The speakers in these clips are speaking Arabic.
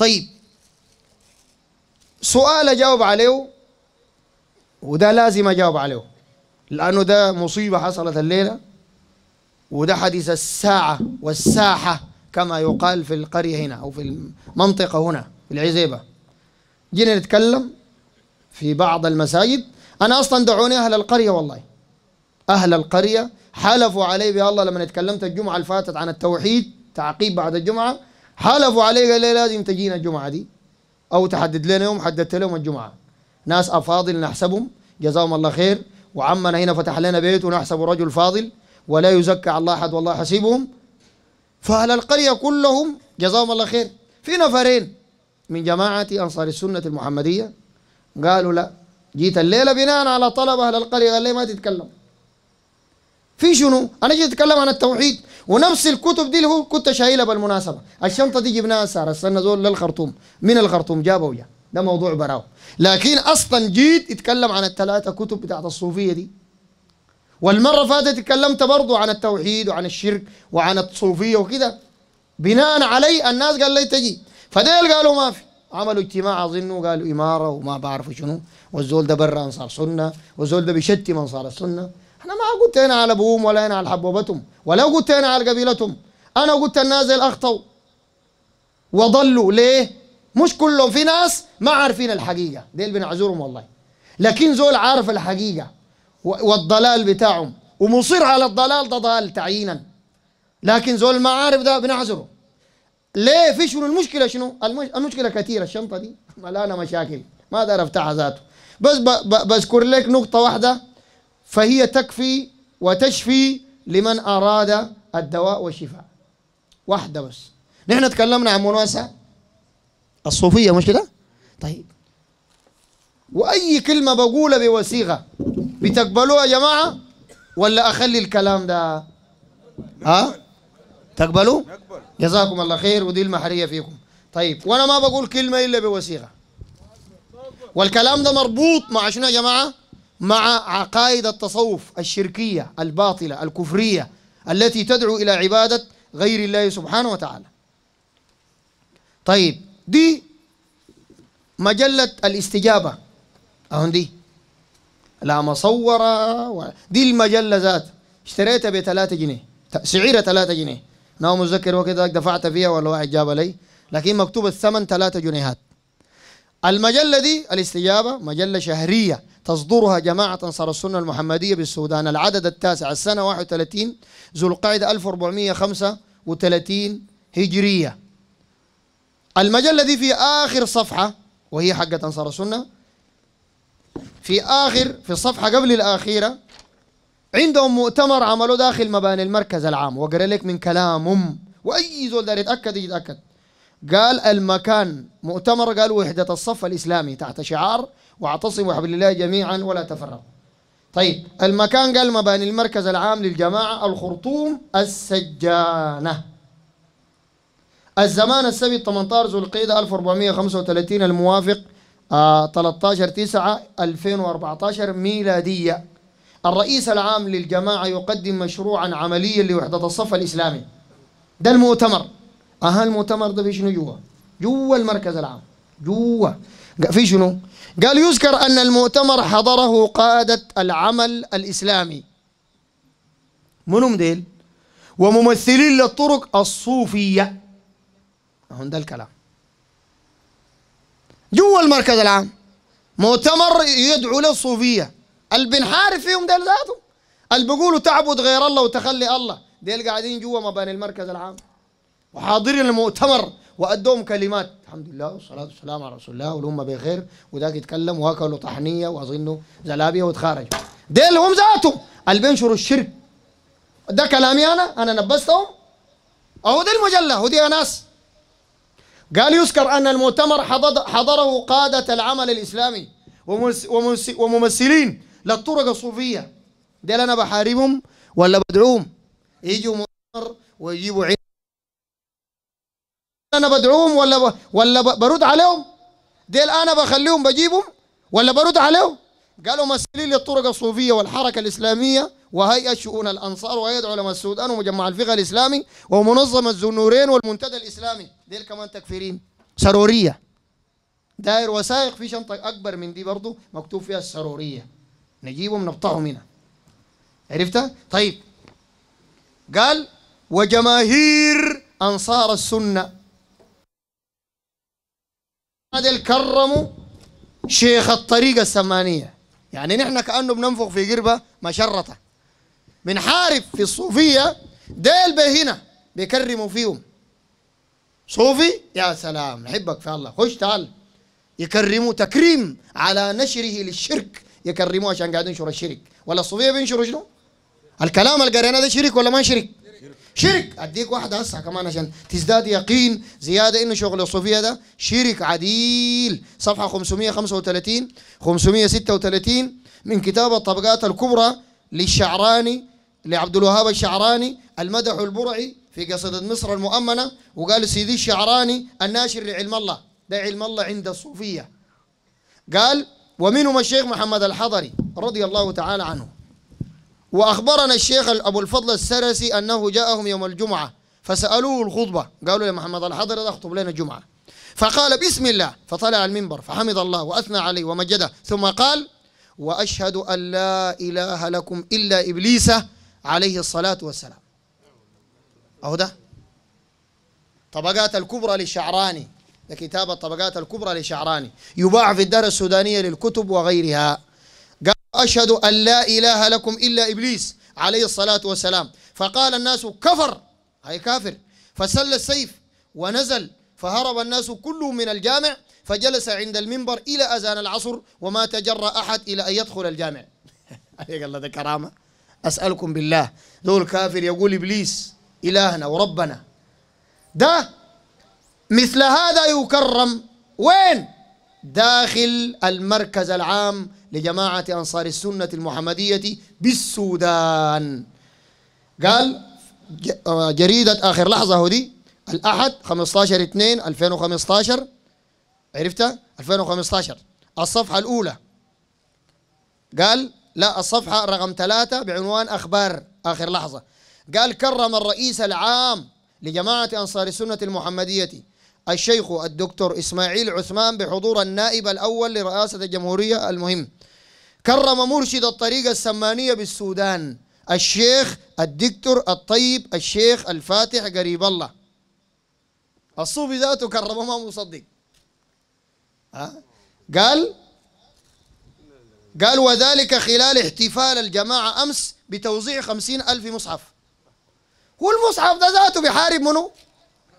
طيب سؤال اجاوب عليه وده لازم اجاوب عليه لانه ده مصيبه حصلت الليله وده حديث الساعه والساحه كما يقال في القريه هنا او في المنطقه هنا في العزيبه جينا نتكلم في بعض المساجد انا اصلا دعوني اهل القريه والله اهل القريه حلفوا علي بالله لما اتكلمت الجمعه اللي فاتت عن التوحيد تعقيب بعد الجمعه حلفوا عليه قال لي لازم تجينا الجمعه دي او تحدد لنا يوم حددت لهم الجمعه ناس افاضل نحسبهم جزاهم الله خير وعمنا هنا فتح لنا بيت ونحسب رجل فاضل ولا يزكى على الله احد والله حسيبهم فاهل القريه كلهم جزاهم الله خير في نفرين من جماعه انصار السنه المحمديه قالوا لا جيت الليله بناء على طلب اهل القريه قال لي ما تتكلم في شنو؟ انا جيت اتكلم عن التوحيد ونفس الكتب دي اللي هو كنت شايلها بالمناسبة الشنطة دي جبناها سارة استنى زول للخرطوم من الخرطوم جابه وجا ده موضوع براو لكن أصلا جيت اتكلم عن الثلاثة كتب بتاعت الصوفية دي والمرة فاتت اتكلمت برضو عن التوحيد وعن الشرك وعن الصوفية وكده بناء علي الناس قال لي تجي فديل قالوا ما في عملوا اجتماع اظنوا قالوا اماره وما بعرف شنو والزول ده برا انصار سنه والزول ده بيشتم انصار السنه انا ما قلت هنا على ابوهم ولا هنا على حبوبتهم ولو قلت أنا على قبيلتهم أنا قلت الناس زي الأخطو وضلوا ليه؟ مش كلهم في ناس ما عارفين الحقيقة ديل بنعذرهم والله لكن زول عارف الحقيقة والضلال بتاعهم ومصر على الضلال ده ضال تعيينا لكن زول ما عارف ده بنعذره ليه في شنو المشكله شنو؟ المشكله كثيره الشنطه دي ملانه مشاكل ما اقدر افتحها ذاته بس بذكر لك نقطه واحده فهي تكفي وتشفي لمن أراد الدواء والشفاء واحدة بس نحن تكلمنا عن مناسة الصوفية مش كده طيب وأي كلمة بقولها بوسيغة بتقبلوها يا جماعة ولا أخلي الكلام ده ها تقبلوا جزاكم الله خير ودي المحرية فيكم طيب وأنا ما بقول كلمة إلا بوسيغة والكلام ده مربوط مع شنو يا جماعة مع عقائد التصوف الشركية الباطلة الكفرية التي تدعو إلى عبادة غير الله سبحانه وتعالى طيب دي مجلة الاستجابة أهون دي لا مصورة و... دي المجلة ذات اشتريتها ب 3 جنيه سعرها 3 جنيه أنا متذكر وقت دفعت فيها ولا واحد جاب لي لكن مكتوب الثمن 3 جنيهات المجلة دي الاستجابة مجلة شهرية تصدرها جماعة أنصار السنة المحمدية بالسودان العدد التاسع السنة 31 ذو القعدة 1435 هجرية المجلة دي في آخر صفحة وهي حقة أنصار السنة في آخر في الصفحة قبل الأخيرة عندهم مؤتمر عملوه داخل مباني المركز العام وقرأ لك من كلامهم وأي زول دار يتأكد يتأكد قال المكان مؤتمر قال وحدة الصف الإسلامي تحت شعار واعتصموا حبل الله جميعا ولا تفرقوا طيب المكان قال مباني المركز العام للجماعة الخرطوم السجانة الزمان السبي 18 ذو القيدة 1435 الموافق 13 9 2014 ميلادية الرئيس العام للجماعة يقدم مشروعا عمليا لوحدة الصف الإسلامي ده المؤتمر أها المؤتمر ده في شنو جوا جوا المركز العام جوا في شنو قال يذكر أن المؤتمر حضره قادة العمل الإسلامي منهم ديل وممثلين للطرق الصوفية هون ده الكلام جوا المركز العام مؤتمر يدعو للصوفية اللي بنحارب فيهم ديل ذاته اللي بيقولوا تعبد غير الله وتخلي الله ديل قاعدين جوا مباني المركز العام وحاضرين المؤتمر وأدوهم كلمات الحمد لله والصلاة والسلام على رسول الله والأمة بخير وذاك يتكلم وأكلوا طحنية وأظنوا زلابية وتخارجوا ديل هم ذاتهم اللي بينشروا الشرك ده كلامي أنا أنا نبستهم أهو دي المجلة هو دي ناس قال يذكر أن المؤتمر حضره قادة العمل الإسلامي وممثلين للطرق الصوفية ديل أنا بحاربهم ولا بدعوهم يجوا مؤتمر ويجيبوا انا بدعوهم ولا ب... ولا ب... برد عليهم ديل انا بخليهم بجيبهم ولا برد عليهم قالوا مسؤولين للطرق الصوفيه والحركه الاسلاميه وهيئه شؤون الانصار وهيئه علماء السودان ومجمع الفقه الاسلامي ومنظمه الزنورين والمنتدى الاسلامي ديل كمان تكفيرين سروريه داير وثائق في شنطه اكبر من دي برضه مكتوب فيها السروريه نجيبهم نبطعهم هنا عرفتها طيب قال وجماهير انصار السنه هذا الكرم شيخ الطريقة السمانية يعني نحن كأنه بننفخ في قربة مشرطة بنحارب في الصوفية ديل بهنا بيكرموا فيهم صوفي يا سلام نحبك في الله خش تعال يكرموا تكريم على نشره للشرك يكرموه عشان قاعدين ينشر الشرك ولا الصوفية بينشروا شنو؟ الكلام القرينة ده شرك ولا ما شرك؟ شرك اديك واحده هسه كمان عشان تزداد يقين زياده انه شغل الصوفيه ده شرك عديل صفحه 535 536 من كتاب الطبقات الكبرى للشعراني لعبد الوهاب الشعراني المدح البرعي في قصيدة مصر المؤمنة وقال سيدي الشعراني الناشر لعلم الله ده علم الله عند الصوفية قال ومنهم الشيخ محمد الحضري رضي الله تعالى عنه وأخبرنا الشيخ أبو الفضل السرسي أنه جاءهم يوم الجمعة فسألوه الخطبة قالوا يا محمد الحضر اخطب لنا الجمعة فقال بسم الله فطلع المنبر فحمد الله وأثنى عليه ومجده ثم قال وأشهد أن لا إله لكم إلا إبليس عليه الصلاة والسلام أهو ده طبقات الكبرى للشعراني ده كتاب الطبقات الكبرى لشعراني يباع في الدار السودانية للكتب وغيرها أشهد أن لا إله لكم إلا إبليس عليه الصلاة والسلام فقال الناس كفر هاي كافر فسل السيف ونزل فهرب الناس كلهم من الجامع فجلس عند المنبر إلى أذان العصر وما تجر أحد إلى أن يدخل الجامع عليك الله ده كرامة أسألكم بالله ذو كافر يقول إبليس إلهنا وربنا ده مثل هذا يكرم وين داخل المركز العام لجماعة أنصار السنة المحمدية بالسودان قال آه، جريدة آخر لحظة هدي الأحد 15 2 2015 عرفتها 2015 الصفحة الأولى قال لا الصفحة رقم ثلاثة بعنوان أخبار آخر لحظة قال كرم الرئيس العام لجماعة أنصار السنة المحمدية الشيخ الدكتور إسماعيل عثمان بحضور النائب الأول لرئاسة الجمهورية المهم كرم مرشد الطريقة السمانية بالسودان الشيخ الدكتور الطيب الشيخ الفاتح قريب الله الصوفي ذاته كرمه ما مصدق ها قال قال وذلك خلال احتفال الجماعة أمس بتوزيع خمسين ألف مصحف والمصحف ده ذاته بحارب منه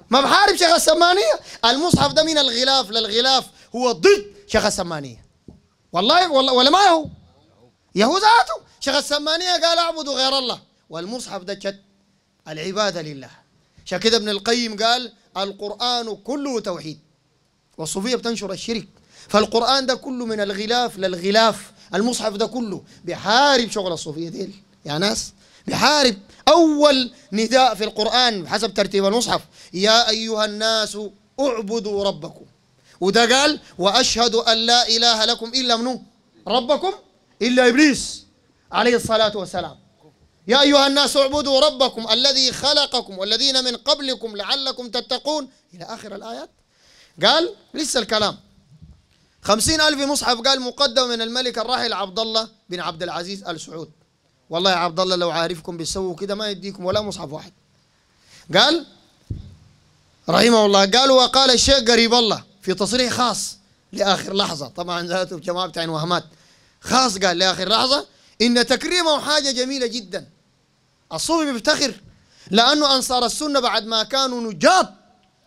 ما بحارب شيخ السمانية المصحف ده من الغلاف للغلاف هو ضد شيخ السمانية والله والله ولا ما هو يهو ذاته شيخ السمانية قال اعبدوا غير الله والمصحف ده شت العبادة لله عشان كده ابن القيم قال القرآن كله توحيد والصوفية بتنشر الشرك فالقرآن ده كله من الغلاف للغلاف المصحف ده كله بيحارب شغل الصوفية ديل يا ناس بيحارب أول نداء في القرآن حسب ترتيب المصحف يا أيها الناس اعبدوا ربكم وده قال واشهد ان لا اله لكم الا منو ربكم الا ابليس عليه الصلاه والسلام يا ايها الناس اعبدوا ربكم الذي خلقكم والذين من قبلكم لعلكم تتقون الى اخر الايات قال لسه الكلام خمسين ألف مصحف قال مقدم من الملك الراحل عبد الله بن عبد العزيز آل سعود والله يا عبد الله لو عارفكم بتسووا كده ما يديكم ولا مصحف واحد قال رحمه الله قال وقال الشيخ قريب الله في تصريح خاص لاخر لحظه طبعا ذاته الجماعه بتاع وهمات خاص قال لاخر لحظه ان تكريمه حاجه جميله جدا الصوفي بيفتخر لانه انصار السنه بعد ما كانوا نجاب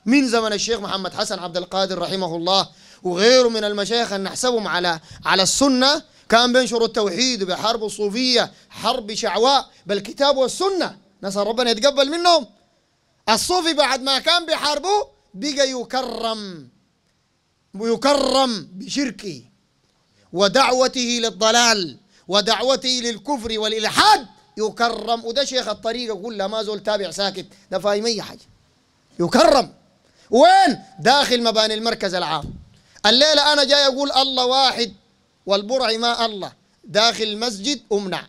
من زمن الشيخ محمد حسن عبد القادر رحمه الله وغيره من المشايخ ان نحسبهم على على السنه كان بينشروا التوحيد وبيحاربوا الصوفيه حرب شعواء بالكتاب والسنه نسال ربنا يتقبل منهم الصوفي بعد ما كان بحاربه بقى يكرم يكرم بشركه ودعوته للضلال ودعوته للكفر والإلحاد يكرم وده شيخ الطريقة كلها ما زول تابع ساكت ده فاهم أي حاجة يكرم وين داخل مباني المركز العام الليلة أنا جاي أقول الله واحد والبرع ما الله داخل المسجد أمنع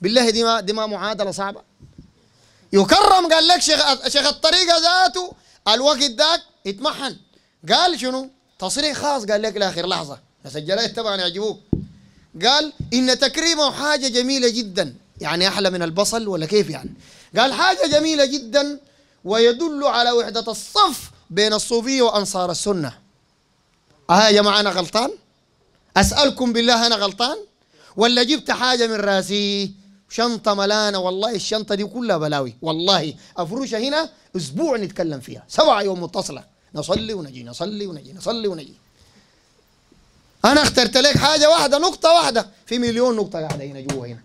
بالله دي ما دي ما معادلة صعبة يكرم قال لك شيخ شيخ الطريقة ذاته الوقت ذاك اتمحن قال شنو تصريح خاص قال لك لاخر لحظه مسجلات طبعا يعجبوك قال ان تكريمه حاجه جميله جدا يعني احلى من البصل ولا كيف يعني قال حاجه جميله جدا ويدل على وحده الصف بين الصوفيه وانصار السنه اه يا جماعه انا غلطان اسالكم بالله انا غلطان ولا جبت حاجه من راسي شنطه ملانه والله الشنطه دي كلها بلاوي والله افروشها هنا اسبوع نتكلم فيها سبعه يوم متصله نصلي ونجي نصلي ونجي نصلي ونجي انا اخترت لك حاجه واحده نقطه واحده في مليون نقطه قاعده هنا جوا هنا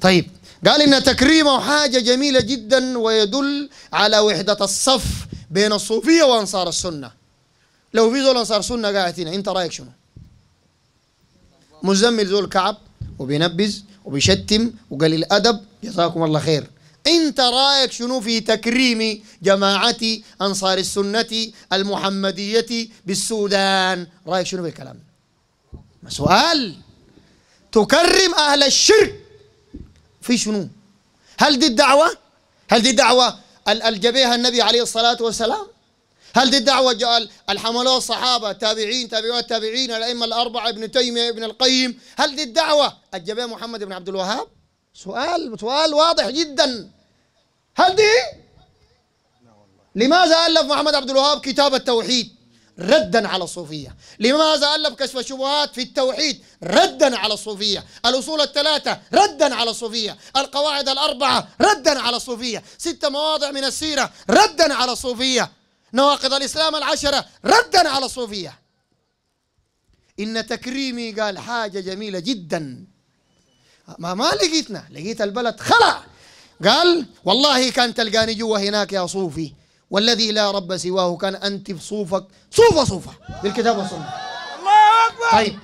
طيب قال ان تكريمه حاجه جميله جدا ويدل على وحده الصف بين الصوفيه وانصار السنه لو في زول انصار سنه قاعد هنا انت رايك شنو مزمل زول كعب وبينبز وبيشتم وقليل ادب جزاكم الله خير انت رايك شنو في تكريم جماعه انصار السنه المحمديه بالسودان رايك شنو في الكلام سؤال تكرم اهل الشرك في شنو هل دي الدعوه هل دي دعوه الجبهه النبي عليه الصلاه والسلام هل دي الدعوة الحملوها الصحابة تابعين تابعوات تابعين الأئمة الأربعة ابن تيمية ابن القيم هل دي الدعوة الجبهة محمد بن عبد الوهاب سؤال سؤال واضح جدا هل دي؟ لماذا ألف محمد عبد الوهاب كتاب التوحيد ردا على الصوفية لماذا ألف كشف الشبهات في التوحيد ردا على الصوفية الأصول الثلاثة ردا على الصوفية القواعد الأربعة ردا على الصوفية ست مواضع من السيرة ردا على الصوفية نواقض الإسلام العشرة ردا على الصوفية إن تكريمي قال حاجة جميلة جدا ما ما لقيتنا لقيت البلد خلع قال والله كان تلقاني جوا هناك يا صوفي والذي لا رب سواه كان انت في صوفك صوفه صوفه بالكتاب والسنه الله اكبر طيب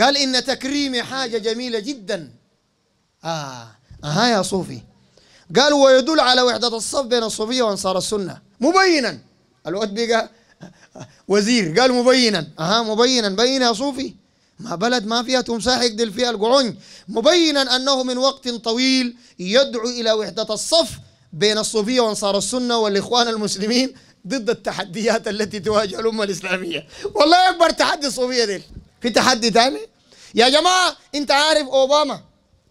قال ان تكريمي حاجه جميله جدا اه اها يا صوفي قال ويدل على وحده الصف بين الصوفيه وانصار السنه مبينا الواد بقى وزير قال مبينا اها مبينا بين يا صوفي ما بلد ما فيها تمساح يقدر فيها القعون مبينا أنه من وقت طويل يدعو إلى وحدة الصف بين الصوفية وأنصار السنة والإخوان المسلمين ضد التحديات التي تواجه الأمة الإسلامية والله أكبر تحدي الصوفية دي في تحدي ثاني يا جماعة أنت عارف أوباما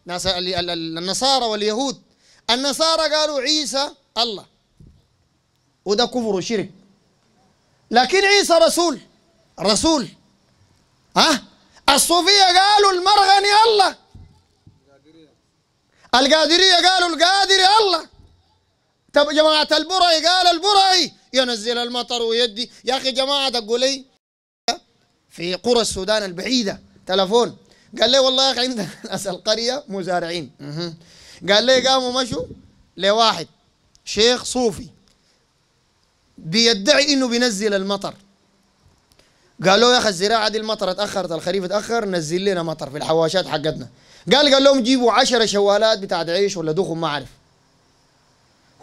ناس النصارى واليهود النصارى قالوا عيسى الله وده كفر وشرك لكن عيسى رسول رسول ها أه؟ الصوفية قالوا المرغني الله القادرية قالوا القادري الله طب جماعة البرعي قال البرعي ينزل المطر ويدي يا أخي جماعة دقوا لي في قرى السودان البعيدة تلفون قال لي والله يا أخي عندنا ناس القرية مزارعين قال لي قاموا مشوا لواحد شيخ صوفي بيدعي انه بينزل المطر قالوا يا اخي الزراعه دي المطر اتاخرت الخريف اتاخر نزل لنا مطر في الحواشات حقتنا قال قال لهم جيبوا 10 شوالات بتاعت عيش ولا دخن ما اعرف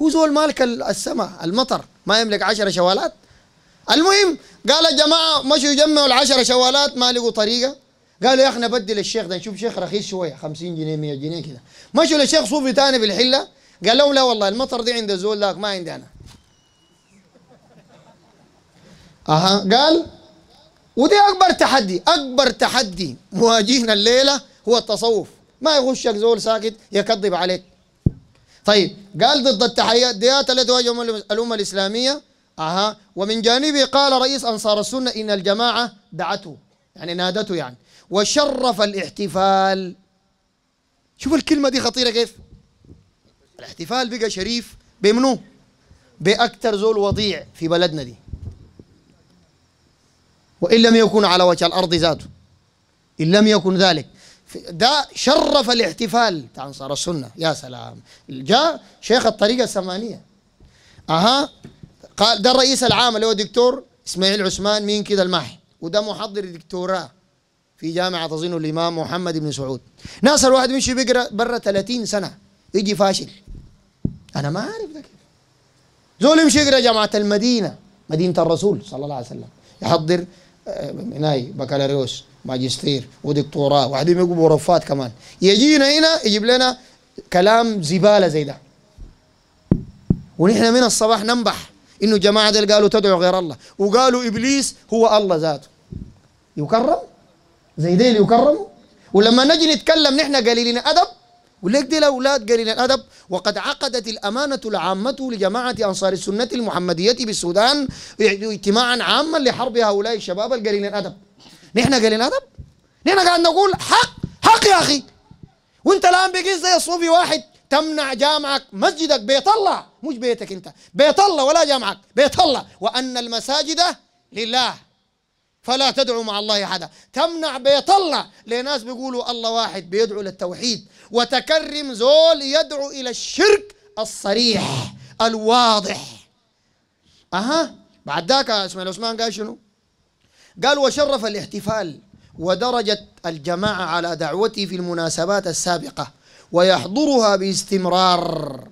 هو زول مالك السماء المطر ما يملك 10 شوالات المهم قال يا جماعه مشوا يجمعوا العشرة شوالات ما لقوا طريقه قالوا يا اخي نبدل الشيخ ده نشوف شيخ رخيص شويه 50 جنيه 100 جنيه كده مشوا للشيخ صوفي ثاني بالحله قال لهم لا والله المطر دي عند زول ذاك ما عندي انا اها قال ودي أكبر تحدي أكبر تحدي مواجهنا الليلة هو التصوف ما يغشك زول ساكت يكذب عليك طيب قال ضد ديات التي تواجه الأمة الإسلامية أها ومن جانبه قال رئيس أنصار السنة إن الجماعة دعته يعني نادته يعني وشرف الاحتفال شوف الكلمة دي خطيرة كيف الاحتفال بقى شريف بمنو باكثر زول وضيع في بلدنا دي وإن لم يكن على وجه الأرض ذاته إن لم يكن ذلك ده شرف الاحتفال بتاع أنصار السنة يا سلام جاء شيخ الطريقة الثمانيه أها قال ده الرئيس العام اللي هو دكتور إسماعيل عثمان مين كده الماحي وده محضر دكتوراه في جامعة تظن الإمام محمد بن سعود ناس الواحد يمشي بيقرا برا 30 سنة يجي فاشل أنا ما عارف ده كيف زول يمشي يقرا جامعة المدينة مدينة الرسول صلى الله عليه وسلم يحضر مناي بكالوريوس ماجستير ودكتوراه واحد يجيبوا بروفات كمان يجينا هنا يجيب لنا كلام زباله زي ده ونحن من الصباح ننبح انه جماعه دل قالوا تدعو غير الله وقالوا ابليس هو الله ذاته يكرم زي ديل يكرموا ولما نجي نتكلم نحن قليلين ادب وليك دي الأولاد قليل الأدب وقد عقدت الأمانة العامة لجماعة أنصار السنة المحمدية بالسودان اجتماعا عاما لحرب هؤلاء الشباب القليل الأدب نحن قليل الأدب نحن قاعد نقول حق حق يا أخي وانت الآن بقيت زي الصوفي واحد تمنع جامعك مسجدك بيت الله مش بيتك انت بيت الله ولا جامعك بيت الله وأن المساجد لله فلا تدعو مع الله احدا تمنع بيت الله لناس بيقولوا الله واحد بيدعو للتوحيد وتكرم زول يدعو الى الشرك الصريح الواضح اها بعد ذاك اسماعيل عثمان قال شنو قال وشرف الاحتفال ودرجة الجماعة على دعوته في المناسبات السابقة ويحضرها باستمرار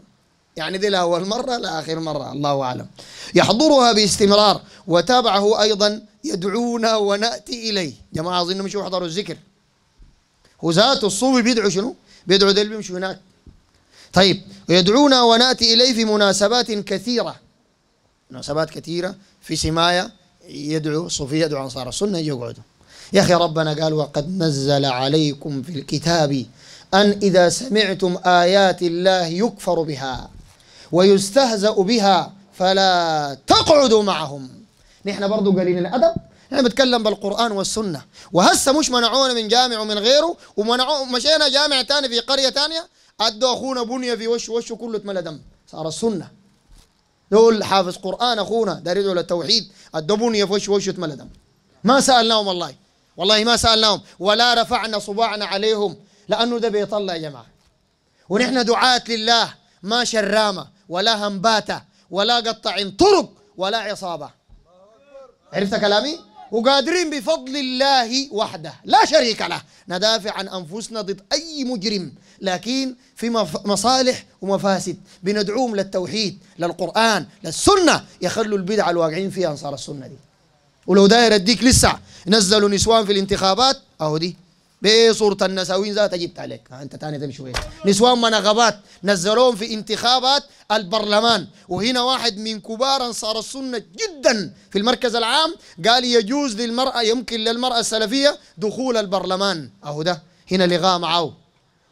يعني دي لأول مرة لآخر مرة الله أعلم يحضرها باستمرار وتابعه أيضا يدعونا وناتي اليه جماعه اظنهم يمشوا يحضروا الذكر هو ذاته الصوفي بيدعو شنو بيدعو ده بيمشوا هناك طيب ويدعونا وناتي اليه في مناسبات كثيره مناسبات كثيره في سمايه يدعو صوفي يدعو انصار السنه يقعدوا يا اخي ربنا قال وقد نزل عليكم في الكتاب ان اذا سمعتم ايات الله يكفر بها ويستهزأ بها فلا تقعدوا معهم نحن برضو برضه قليل الادب نحن بنتكلم بالقران والسنه وهسه مش منعونا من جامع ومن غيره ومنعوا مشينا جامع ثاني في قريه ثانيه ادوا اخونا بنيه في وشه وشه كله اتملى دم صار السنه دول حافظ قران اخونا دارين يدعو التوحيد ادوا بنيه في وشه وشه اتملى دم ما سالناهم والله والله ما سالناهم ولا رفعنا صباعنا عليهم لانه ده بيطلع يا جماعه ونحن دعاة لله ما شرامه ولا هنباته ولا قطعين طرق ولا عصابه عرفت كلامي؟ وقادرين بفضل الله وحده لا شريك له ندافع عن أنفسنا ضد أي مجرم لكن في مصالح ومفاسد بندعوهم للتوحيد للقرآن للسنة يخلوا البدع الواقعين فيها أنصار السنة دي ولو داير الديك لسه نزلوا نسوان في الانتخابات أهو دي بصورة النساوين ذات جبت عليك أنت تاني تمشي وين نسوان منغبات نزلوهم في انتخابات البرلمان وهنا واحد من كبار أنصار السنة جدا في المركز العام قال يجوز للمرأة يمكن للمرأة السلفية دخول البرلمان أهو ده هنا لغاء معه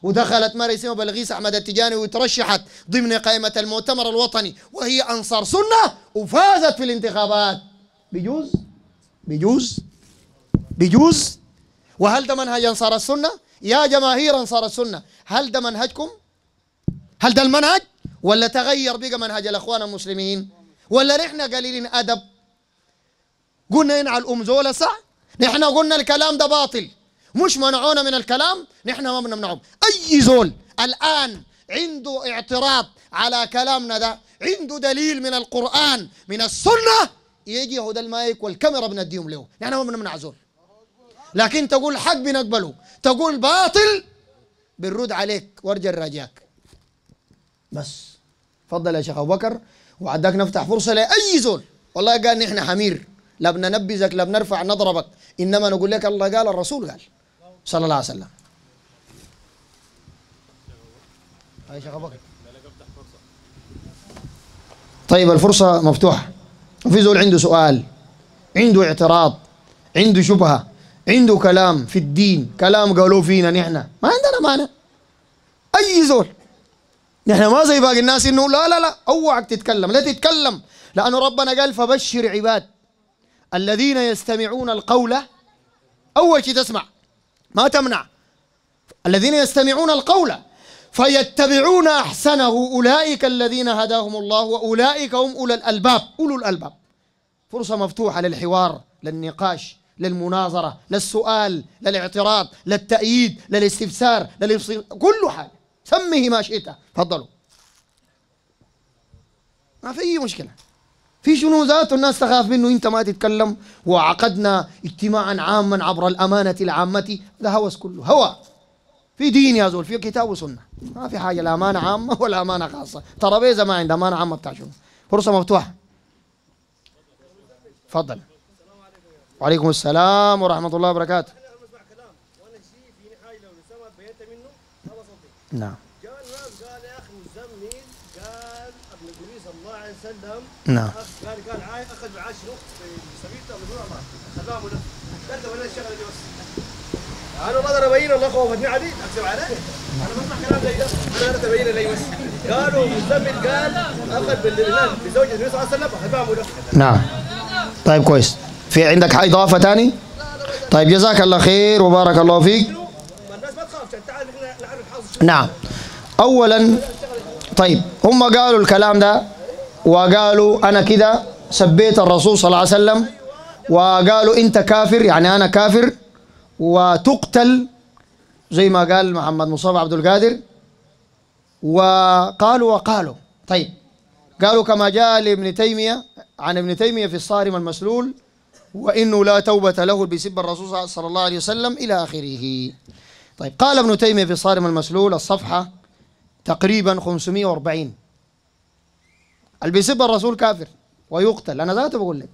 ودخلت مرأة اسمها بلغيس أحمد التجاني وترشحت ضمن قائمة المؤتمر الوطني وهي أنصار سنة وفازت في الانتخابات بيجوز بيجوز بيجوز وهل ده منهج انصار السنه؟ يا جماهير انصار السنه هل ده منهجكم؟ هل ده المنهج؟ ولا تغير بقى منهج الاخوان المسلمين؟ ولا نحن قليلين ادب؟ قلنا ينعى الام زول صح؟ نحن قلنا الكلام ده باطل مش منعونا من الكلام نحن ما بنمنعهم اي زول الان عنده اعتراض على كلامنا ده عنده دليل من القران من السنه يجي هو ده المايك والكاميرا بنديهم له نحن ما بنمنع زول لكن تقول حق بنقبله تقول باطل بنرد عليك وارجع راجعك بس تفضل يا شيخ ابو بكر وعداك نفتح فرصه لاي زول والله قال نحن حمير لا بننبذك لا بنرفع نضربك انما نقول لك الله قال الرسول قال صلى الله عليه وسلم يا شيخ ابو بكر طيب الفرصه مفتوحه وفي زول عنده سؤال عنده اعتراض عنده شبهه عنده كلام في الدين كلام قالوه فينا نحن ما عندنا مانع اي زول نحن ما زي باقي الناس انه لا لا لا اوعك تتكلم لا تتكلم لانه ربنا قال فبشر عباد الذين يستمعون القول اول شيء تسمع ما تمنع الذين يستمعون القول فيتبعون احسنه اولئك الذين هداهم الله واولئك هم اولو الالباب اولو الالباب فرصه مفتوحه للحوار للنقاش للمناظرة للسؤال للاعتراض للتأييد للاستفسار للإفصيل كل حاجة سميه ما شئت تفضلوا ما في أي مشكلة في شنو ذاته الناس تخاف منه انت ما تتكلم وعقدنا اجتماعا عاما عبر الامانه العامه ده هوس كله هوى في دين يا زول في كتاب وسنه ما في حاجه لا امانه عامه ولا امانه خاصه ترابيزه ما عندها امانه عامه بتاع شنو فرصه مفتوحه تفضل وعليكم السلام ورحمة الله وبركاته نعم نعم قال قال اخذ معاه شنو سبيته الله نعم قال له انا الشغله دي بس انا ما اقدر ابين الله خوفتني علي اكذب علي انا بسمع كلام زي ده قالوا مزمل قال اخذ بالله بزوجة النبي صلى الله عليه وسلم اخذ معه نعم طيب كويس في عندك إضافة تاني؟ طيب جزاك الله خير وبارك الله فيك نعم أولا طيب هم قالوا الكلام ده وقالوا أنا كده سبيت الرسول صلى الله عليه وسلم وقالوا أنت كافر يعني أنا كافر وتقتل زي ما قال محمد مصطفى عبد القادر وقالوا وقالوا طيب قالوا كما جاء لابن تيمية عن ابن تيمية في الصارم المسلول وإنه لا توبة له بسب الرسول صلى الله عليه وسلم إلى آخره طيب قال ابن تيمية في صارم المسلول الصفحة تقريبا 540 اللي بيسب الرسول كافر ويقتل أنا ذاته بقول لك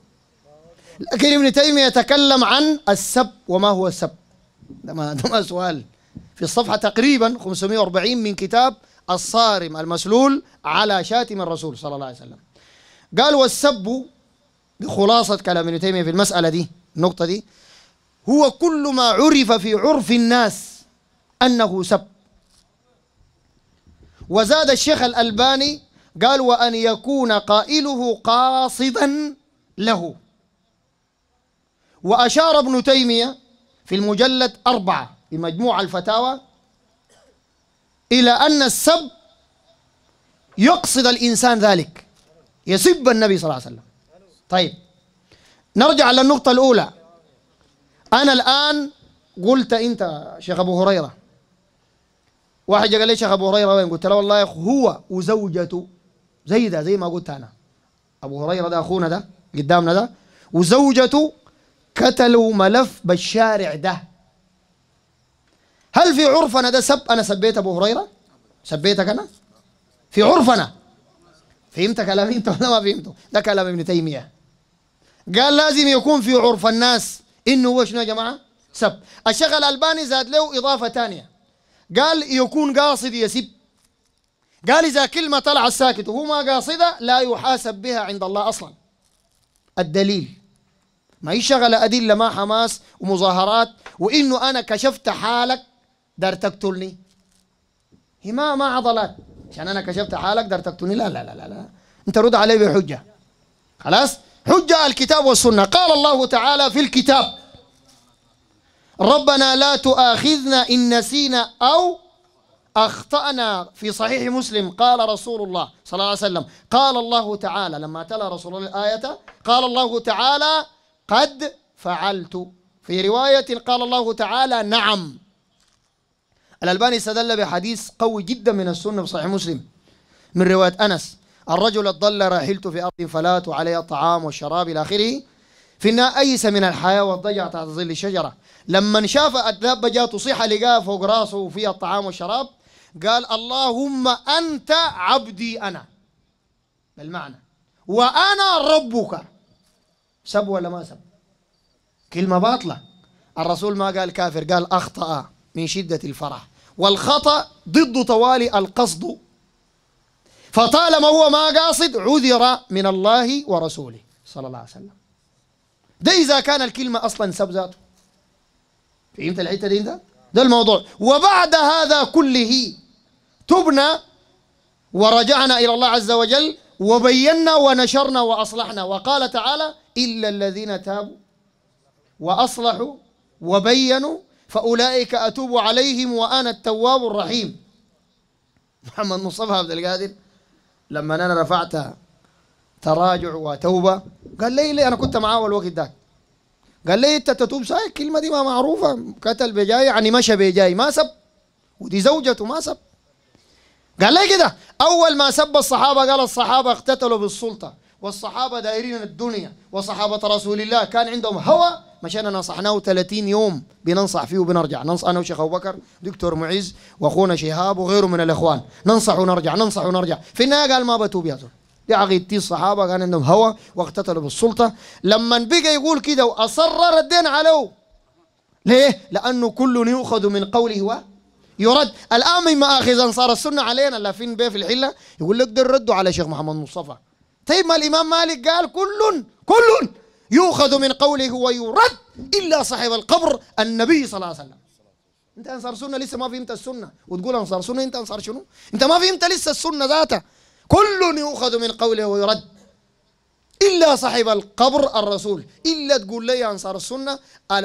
لكن ابن تيمية يتكلم عن السب وما هو السب ده ما, ده ما سؤال في الصفحة تقريبا 540 من كتاب الصارم المسلول على شاتم الرسول صلى الله عليه وسلم قال والسب بخلاصة كلام ابن تيمية في المسألة دي النقطة دي هو كل ما عرف في عرف الناس أنه سب وزاد الشيخ الألباني قال وأن يكون قائله قاصدا له وأشار ابن تيمية في المجلد أربعة في مجموع الفتاوى إلى أن السب يقصد الإنسان ذلك يسب النبي صلى الله عليه وسلم طيب نرجع للنقطة الأولى أنا الآن قلت أنت شيخ أبو هريرة واحد قال لي شيخ أبو هريرة وين قلت له والله يا أخو هو وزوجته زي ده زي ما قلت أنا أبو هريرة ده أخونا ده قدامنا ده وزوجته كتلوا ملف بالشارع ده هل في عرفنا ده سب أنا سبيت أبو هريرة سبيتك أنا في عرفنا فهمت كلامي أنت ولا ما فهمته ده كلام ابن تيمية قال لازم يكون في عرف الناس انه هو شنو يا جماعه؟ سب الشيخ الالباني زاد له اضافه ثانيه قال يكون قاصد يسب قال اذا كلمه طلع ساكت وهو ما قاصده لا يحاسب بها عند الله اصلا الدليل ما هي شغله ادله ما حماس ومظاهرات وانه انا كشفت حالك دار تقتلني هي ما ما عضلات عشان انا كشفت حالك دار تقتلني لا لا لا لا, لا. انت رد علي بحجه خلاص حجة الكتاب والسنة قال الله تعالى في الكتاب ربنا لا تؤاخذنا إن نسينا أو أخطأنا في صحيح مسلم قال رسول الله صلى الله عليه وسلم قال الله تعالى لما تلا رسول الله الآية قال الله تعالى قد فعلت في رواية قال الله تعالى نعم الألباني استدل بحديث قوي جدا من السنة في صحيح مسلم من رواية أنس الرجل الضل رحلت في أرض فلات وعليها طعام والشراب إلى آخره في النار أيس من الحياة والضجع تحت ظل الشجرة لما شاف الدابة جاء تصيح لقاه فوق راسه وفيها الطعام والشراب قال اللهم أنت عبدي أنا بالمعنى وأنا ربك سب ولا ما سب كلمة باطلة الرسول ما قال كافر قال أخطأ من شدة الفرح والخطأ ضد طوالي القصد فطالما هو ما قاصد عذر من الله ورسوله صلى الله عليه وسلم ده إذا كان الكلمة أصلا سب ذاته فهمت الحتة دي أنت؟ ده الموضوع وبعد هذا كله تبنا ورجعنا إلى الله عز وجل وبينا ونشرنا وأصلحنا وقال تعالى إلا الذين تابوا وأصلحوا وبينوا فأولئك أتوب عليهم وأنا التواب الرحيم محمد مصطفى عبد القادر لما أنا رفعت تراجع وتوبة قال لي ليه أنا كنت معاه الوقت ذاك قال لي أنت تتوب ساي الكلمة دي ما معروفة قتل بجاي يعني مشى بجاي ما سب ودي زوجته ما سب قال لي كده أول ما سب الصحابة قال الصحابة اقتتلوا بالسلطة والصحابة دائرين الدنيا وصحابة رسول الله كان عندهم هوى مشان نصحناه 30 يوم بننصح فيه وبنرجع ننصح انا وشيخ ابو بكر دكتور معز واخونا شهاب وغيره من الاخوان ننصح ونرجع ننصح ونرجع في النهايه قال ما بتوب يا زول دي عقيدتي الصحابه كان عندهم هوى واقتتلوا بالسلطه لما بقى يقول كده واصر ردينا عليه ليه؟ لانه كل يؤخذ من قوله ويرد يرد الان من ماخذ انصار السنه علينا فين بيه في الحله يقول لك ده ردوا على شيخ محمد مصطفى طيب ما الامام مالك قال كل كل يؤخذ من قوله ويرد إلا صاحب القبر النبي صلى الله عليه وسلم انت انصار سنه لسه ما فهمت السنه وتقول انصار سنه انت انصار شنو؟ انت ما فهمت لسه السنه ذاتها كل يؤخذ من قوله ويرد الا صاحب القبر الرسول الا تقول لي انصار السنه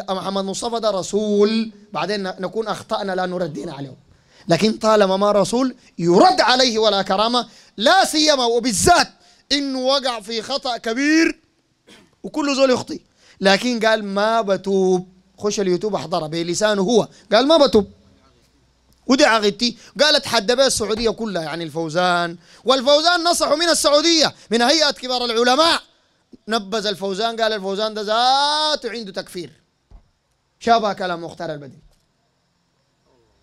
محمد مصطفى ده رسول بعدين نكون اخطانا لا نردين عليه لكن طالما ما رسول يرد عليه ولا كرامه لا سيما وبالذات انه وقع في خطا كبير وكل زول يخطي لكن قال ما بتوب خش اليوتيوب احضرها بلسانه هو قال ما بتوب ودي عقيدتي قال اتحدى بها السعوديه كلها يعني الفوزان والفوزان نصحوا من السعوديه من هيئه كبار العلماء نبذ الفوزان قال الفوزان ده ذاته عنده تكفير شابه كلام مختار البدن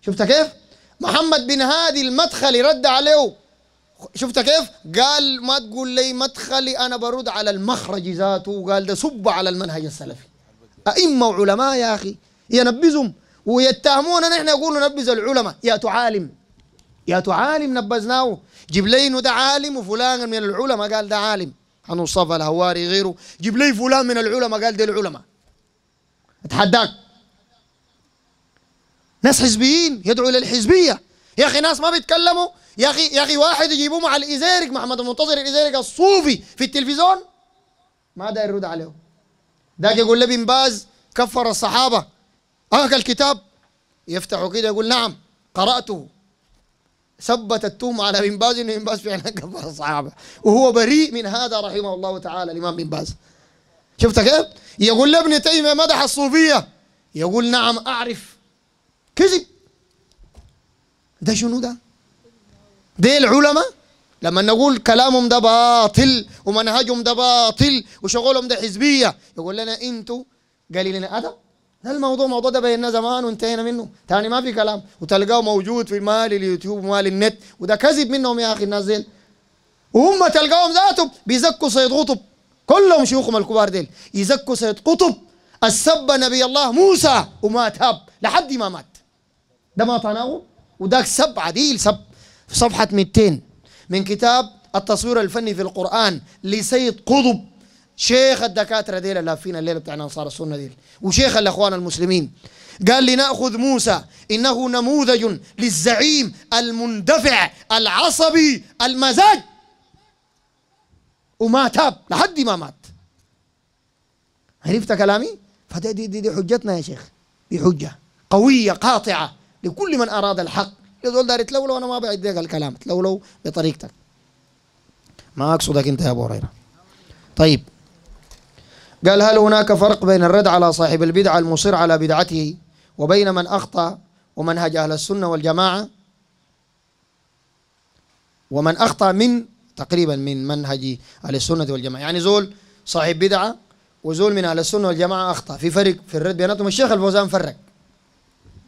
شفت كيف؟ محمد بن هادي المدخلي رد عليه شفت كيف؟ قال ما تقول لي مدخلي انا برد على المخرج ذاته قال ده سب على المنهج السلفي ائمه وعلماء يا اخي ينبذهم ويتهمونا نحن يقولوا نبذ العلماء يا تعالم يا تعالم نبذناه جيب لي انه ده عالم وفلان من العلماء قال ده عالم عن مصطفى الهواري غيره جيب لي فلان من العلماء قال ده العلماء اتحداك ناس حزبيين يدعو للحزبيه يا اخي ناس ما بيتكلموا يا اخي يا اخي واحد يجيبوه مع الازارج محمد المنتظر الازارج الصوفي في التلفزيون ما داير يرد عليهم ده يقول لابن بن باز كفر الصحابه اهل الكتاب يفتحه كده يقول نعم قراته ثبت التهم على بن باز انه بن باز فعلا كفر الصحابه وهو بريء من هذا رحمه الله تعالى الامام بن باز شفت كيف؟ يقول لابن ابن تيميه مدح الصوفيه يقول نعم اعرف كذب ده شنو ده؟ دي العلماء لما نقول كلامهم ده باطل ومنهجهم ده باطل وشغلهم ده حزبيه يقول لنا انتوا قليلين ادب إيه ده الموضوع موضوع ده بينا زمان وانتهينا منه تاني ما في كلام وتلقاه موجود في مال اليوتيوب ومال النت وده كذب منهم يا اخي الناس ديل وهم تلقاهم ذاتهم بيزكوا سيد قطب كلهم شيوخهم الكبار ديل يزكوا سيد قطب السب نبي الله موسى وما تاب لحد ما مات ده ما طناه وذاك سب عديل سب في صفحة 200 من كتاب التصوير الفني في القرآن لسيد قضب شيخ الدكاترة ديل اللي فينا الليلة بتاعنا أنصار السنة ديل وشيخ الأخوان المسلمين قال لنأخذ موسى إنه نموذج للزعيم المندفع العصبي المزاج وما تاب لحد ما مات عرفت كلامي؟ فدي دي, دي حجتنا يا شيخ دي حجة قوية قاطعة لكل من أراد الحق يا زول داري تلولو انا ما بعديك الكلام تلولو بطريقتك ما اقصدك انت يا ابو هريره طيب قال هل هناك فرق بين الرد على صاحب البدعه المصر على بدعته وبين من اخطا ومنهج اهل السنه والجماعه ومن اخطا من تقريبا من منهج اهل السنه والجماعه يعني زول صاحب بدعه وزول من اهل السنه والجماعه اخطا في فرق في الرد بيناتهم الشيخ الفوزان فرق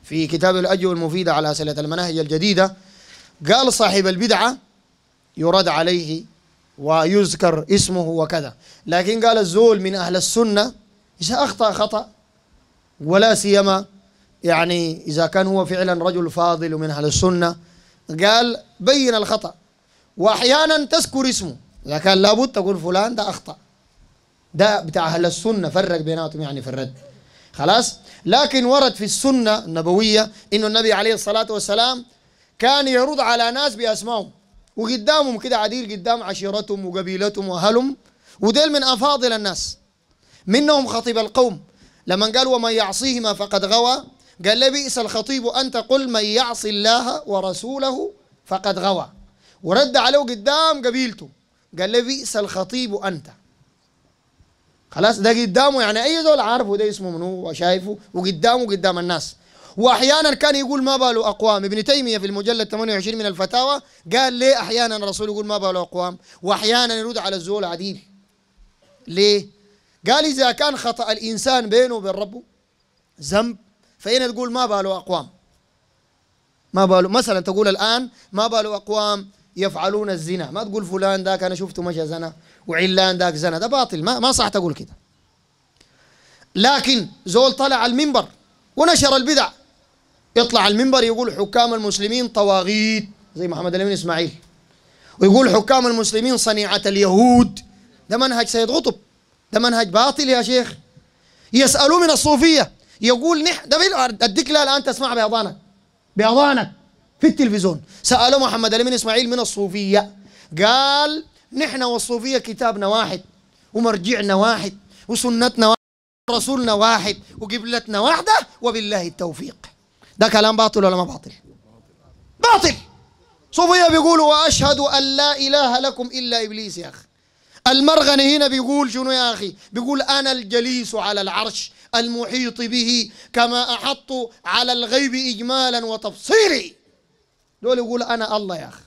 في كتاب الأجوبة المفيدة على أسئلة المناهج الجديدة قال صاحب البدعة يرد عليه ويذكر اسمه وكذا لكن قال الزول من أهل السنة إذا أخطأ خطأ ولا سيما يعني إذا كان هو فعلا رجل فاضل من أهل السنة قال بين الخطأ وأحيانا تذكر اسمه إذا كان لابد تقول فلان ده أخطأ ده بتاع أهل السنة فرق بيناتهم يعني في الرد خلاص لكن ورد في السنة النبوية إنه النبي عليه الصلاة والسلام كان يرد على ناس بأسمائهم وقدامهم كده عديل قدام عشيرتهم وقبيلتهم وأهلهم وديل من أفاضل الناس منهم خطيب القوم لما قال ومن يعصيهما فقد غوى قال لي بئس الخطيب أنت قل من يعصي الله ورسوله فقد غوى ورد عليه قدام قبيلته قال لي بئس الخطيب أنت خلاص ده قدامه يعني اي زول عارفه ده اسمه منو وشايفه وقدامه قدام الناس واحيانا كان يقول ما باله اقوام ابن تيميه في المجلد 28 من الفتاوى قال ليه احيانا الرسول يقول ما باله اقوام واحيانا يرد على الزول عديل ليه قال اذا كان خطا الانسان بينه وبين ربه ذنب فهنا تقول ما باله أقوام ما باله مثلا تقول الآن ما باله أقوام يفعلون الزنا ما تقول فلان ذاك أنا شفته مشى زنا وعلان ذاك زنا ده باطل ما, ما صح تقول كده لكن زول طلع المنبر ونشر البدع يطلع المنبر يقول حكام المسلمين طواغيت زي محمد الأمين إسماعيل ويقول حكام المسلمين صنيعة اليهود ده منهج سيد قطب ده منهج باطل يا شيخ يسألوا من الصوفية يقول نح ده أديك لا الآن تسمع بأضانك بأضانك في التلفزيون سألوا محمد علي من إسماعيل من الصوفية قال نحن والصوفية كتابنا واحد ومرجعنا واحد وسنتنا واحد رسولنا واحد وقبلتنا واحدة وبالله التوفيق ده كلام باطل ولا ما باطل باطل صوفية بيقولوا وأشهد أن لا إله لكم إلا إبليس يا أخي المرغني هنا بيقول شنو يا أخي بيقول أنا الجليس على العرش المحيط به كما أحط على الغيب إجمالا وتفصيلي دول يقول أنا الله يا أخي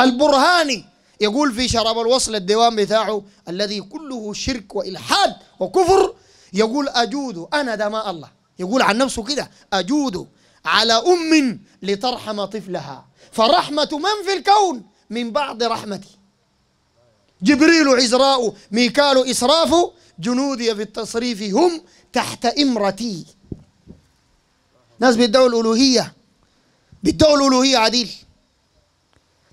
البرهاني يقول في شراب الوصل الديوان بتاعه الذي كله شرك وإلحاد وكفر يقول أجود أنا ده ما الله يقول عن نفسه كده أجود على أم لترحم طفلها فرحمة من في الكون من بعض رحمتي جبريل عزراء ميكال إسراف جنودي في التصريف هم تحت إمرتي ناس بيدعوا الألوهية بيدعوا الالوهيه عديل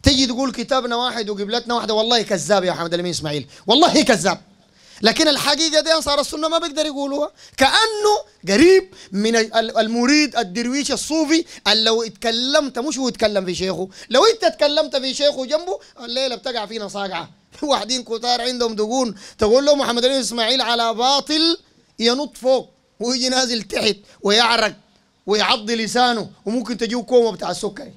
تيجي تقول كتابنا واحد وقبلتنا واحده والله كذاب يا حمد الامين اسماعيل والله كذاب لكن الحقيقه دي انصار السنه ما بيقدر يقولوها كانه قريب من المريد الدرويش الصوفي اللي لو اتكلمت مش هو يتكلم في شيخه لو انت اتكلمت في شيخه جنبه الليله بتقع فينا صاقعه واحدين كتار عندهم دقون تقول له محمد الامين اسماعيل على باطل ينط فوق ويجي نازل تحت ويعرق ويعضي لسانه وممكن تجيه كومه بتاع السكري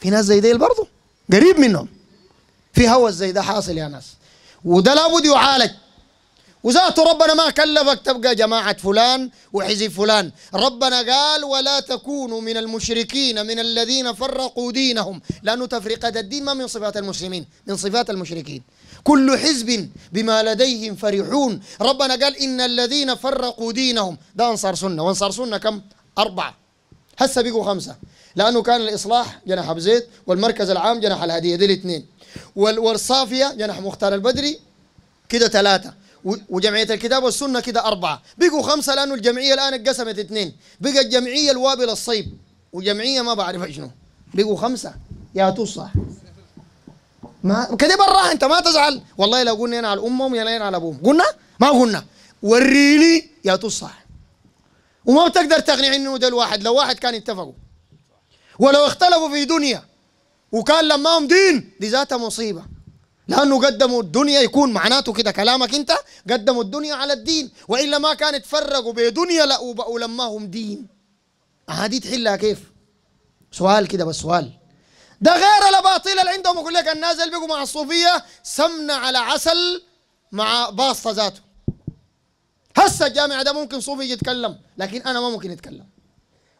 في ناس زي ديل برضه قريب منهم في هوس زي ده حاصل يا ناس وده لابد يعالج وذاته ربنا ما كلفك تبقى جماعة فلان وحزب فلان ربنا قال ولا تكونوا من المشركين من الذين فرقوا دينهم لأنه تفرقة الدين ما من صفات المسلمين من صفات المشركين كل حزب بما لديهم فرحون ربنا قال إن الذين فرقوا دينهم ده أنصار سنة وأنصار سنة كم؟ أربعة هسه بقوا خمسة لأنه كان الإصلاح جناح أبو زيد والمركز العام جناح الهدية دي الاثنين والصافية جناح مختار البدري كده ثلاثة وجمعية الكتاب والسنة كده أربعة بقوا خمسة لأنه الجمعية الآن اتقسمت اثنين بقى الجمعية الوابل الصيب وجمعية ما بعرف شنو بقوا خمسة يا توصح ما كده برا انت ما تزعل والله لو قلنا على امهم يا على ابوهم قلنا ما قلنا وريني يا تصح وما بتقدر تقنع انه ده الواحد لو واحد كان اتفقوا ولو اختلفوا في دنيا وكان لماهم دين دي ذات مصيبه لانه قدموا الدنيا يكون معناته كده كلامك انت قدموا الدنيا على الدين والا ما كان اتفرقوا بدنيا لا ولماهم دين هذه آه، تحلها كيف سؤال كده بس سؤال ده غير الاباطيل اللي عندهم يقول لك الناس اللي بيجوا مع الصوفيه سمنه على عسل مع باسطه ذاته هسه الجامع ده ممكن صوفي يتكلم لكن انا ما ممكن اتكلم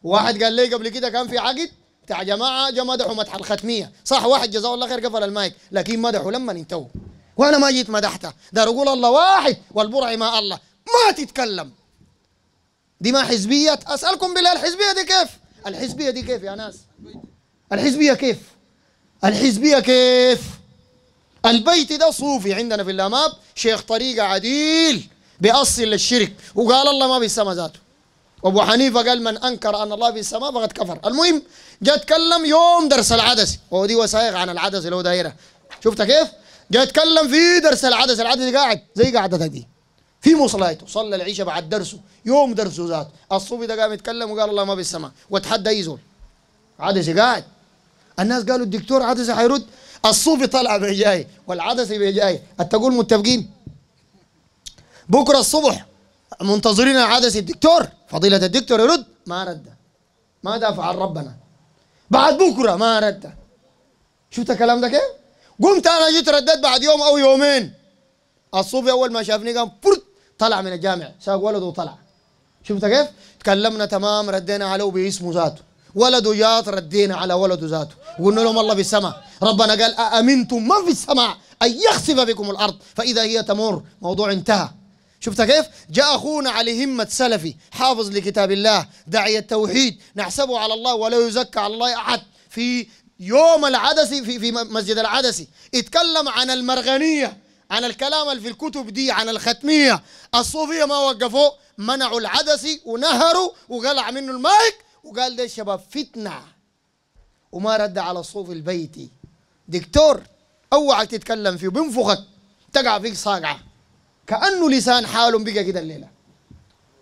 واحد قال لي قبل كده كان في عقد بتاع جماعه جا مدحوا مدح الختميه صح واحد جزاه الله خير قفل المايك لكن مدحوا لما انتهوا وانا ما جيت مدحته ده رجول الله واحد والبرع ما الله ما تتكلم دي ما حزبيه اسالكم بالله الحزبيه دي كيف الحزبيه دي كيف يا ناس الحزبية كيف الحزبية كيف البيت ده صوفي عندنا في الأماب شيخ طريقة عديل بأصل للشرك وقال الله ما بيسمى ذاته وابو حنيفه قال من انكر ان الله في السماء فقد كفر المهم جاء تكلم يوم درس العدس وهو دي وثائق عن العدسي لو دايره شفت كيف جاء تكلم في درس العدس العدس قاعد زي قاعدتها دي في مصلايته صلى العشاء بعد درسه يوم درسه ذاته الصوفي ده قام يتكلم وقال الله ما في السماء وتحدى اي زول عدسي قاعد الناس قالوا الدكتور عدسه حيرد الصوفي طالع بهجاي والعدسه بهجاي التقول متفقين بكره الصبح منتظرين العدسي الدكتور فضيله الدكتور يرد ما رد ما دافع عن ربنا بعد بكره ما رد شفت الكلام ده كيف؟ قمت انا جيت رديت بعد يوم او يومين الصوفي اول ما شافني قام فرت طلع من الجامع ساق ولده وطلع شفت كيف؟ تكلمنا تمام ردينا عليه باسمه ذاته ولده جات ردينا على ولده ذاته وقلنا لهم الله في السماء ربنا قال أأمنتم من في السماء أن يخسف بكم الأرض فإذا هي تمر موضوع انتهى شفت كيف؟ جاء أخونا على همة سلفي حافظ لكتاب الله داعي التوحيد نحسبه على الله ولا يزكى على الله أحد في يوم العدسي في, في مسجد العدسي اتكلم عن المرغنية عن الكلام اللي في الكتب دي عن الختمية الصوفية ما وقفوه منعوا العدسي ونهروا وقلع منه المايك وقال ده الشباب فتنة وما رد على صوف البيتي دكتور اوعك تتكلم فيه بينفخك تقع فيك صاقعة كأنه لسان حالهم بقى كده الليلة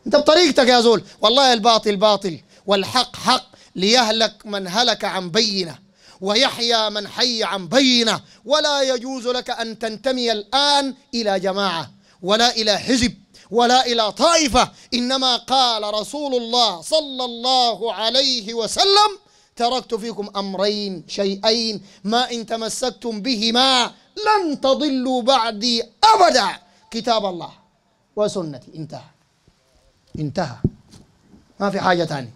انت بطريقتك يا زول والله الباطل باطل والحق حق ليهلك من هلك عن بينه ويحيى من حي عن بينه ولا يجوز لك ان تنتمي الان الى جماعه ولا الى حزب ولا إلى طائفة إنما قال رسول الله صلى الله عليه وسلم تركت فيكم أمرين شيئين ما إن تمسكتم بهما لن تضلوا بعدي أبدا كتاب الله وسنتي انتهى انتهى ما في حاجة ثانية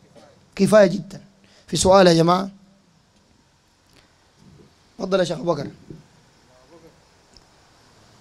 كفاية جدا في سؤال يا جماعة تفضل يا شيخ بكر